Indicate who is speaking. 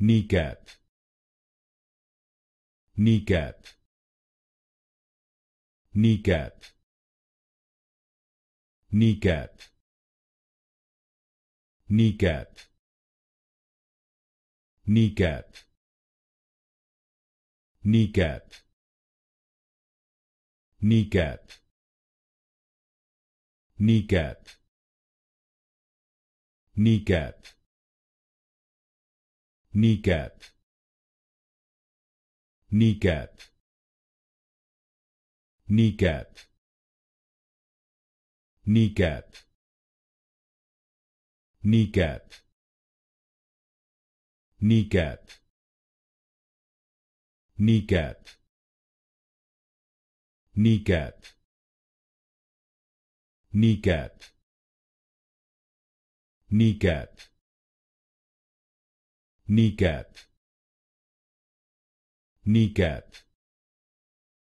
Speaker 1: kneecap kneecap kneecap kneecap kneecap kneecap kneecap kneecap kneecap kneecap kneecap kneecap kneecap kneecap kneecap kneecap kneecap kneecap kneecap kneecap kneecap kneecap